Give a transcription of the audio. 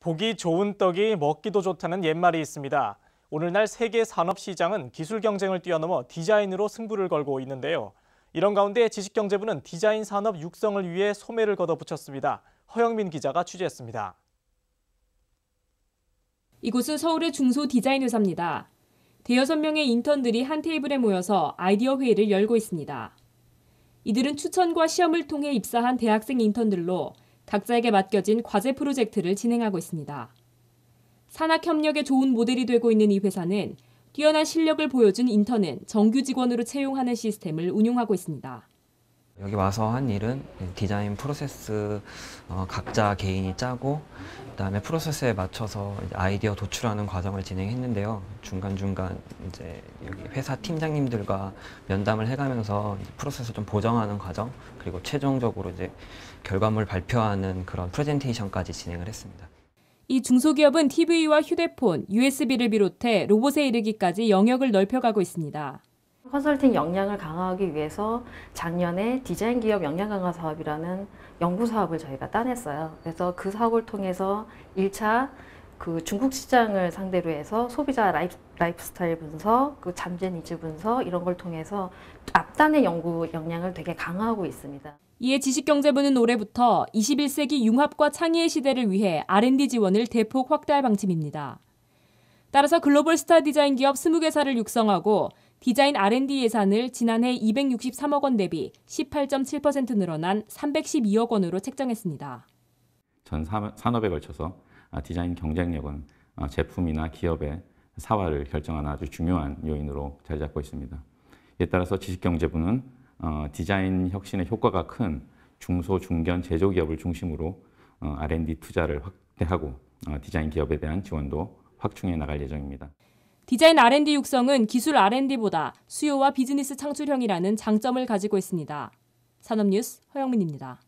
보기 좋은 떡이 먹기도 좋다는 옛말이 있습니다. 오늘날 세계 산업 시장은 기술 경쟁을 뛰어넘어 디자인으로 승부를 걸고 있는데요. 이런 가운데 지식경제부는 디자인 산업 육성을 위해 소매를 걷어붙였습니다. 허영민 기자가 취재했습니다. 이곳은 서울의 중소 디자인 회사입니다. 대여섯 명의 인턴들이 한 테이블에 모여서 아이디어 회의를 열고 있습니다. 이들은 추천과 시험을 통해 입사한 대학생 인턴들로 각자에게 맡겨진 과제 프로젝트를 진행하고 있습니다. 산학협력의 좋은 모델이 되고 있는 이 회사는 뛰어난 실력을 보여준 인턴은 정규 직원으로 채용하는 시스템을 운용하고 있습니다. 여기 와서 한 일은 디자인 프로세스 어, 각자 개인이 짜고 그다음에 프로세스에 맞춰서 아이디어 도출하는 과정을 진행했는데요. 중간중간 이제 여기 회사 팀장님들과 면담을 해가면서 프로세스 좀 보정하는 과정 그리고 최종적으로 이제 결과물 발표하는 그런 프레젠테이션까지 진행을 했습니다. 이 중소기업은 TV와 휴대폰, USB를 비롯해 로봇에 이르기까지 영역을 넓혀가고 있습니다. 컨설팅 역량을 강화하기 위해서 작년에 디자인 기업 역량 강화 사업이라는 연구 사업을 저희가 따냈어요. 그래서 그 사업을 통해서 1차 그 중국 시장을 상대로 해서 소비자 라이프, 스타일 분석, 그 잠재 니즈 분석 이런 걸 통해서 앞단의 연구 역량을 되게 강화하고 있습니다. 이에 지식경제부는 올해부터 21세기 융합과 창의의 시대를 위해 R&D 지원을 대폭 확대할 방침입니다. 따라서 글로벌 스타 디자인 기업 20개사를 육성하고 디자인 R&D 예산을 지난해 263억 원 대비 18.7% 늘어난 312억 원으로 책정했습니다. 전 산업에 걸쳐서 아, 디자인 경쟁력은 아, 제품이나 기업의 사활을 결정하는 아주 중요한 요인으로 자리 잡고 있습니다. 이에 따라서 지식경제부는 어, 디자인 혁신의 효과가 큰 중소, 중견 제조기업을 중심으로 R&D 어, 투자를 확대하고 어, 디자인 기업에 대한 지원도 확충해 나갈 예정입니다. 디자인 R&D 육성은 기술 R&D보다 수요와 비즈니스 창출형이라는 장점을 가지고 있습니다. 산업뉴스 허영민입니다.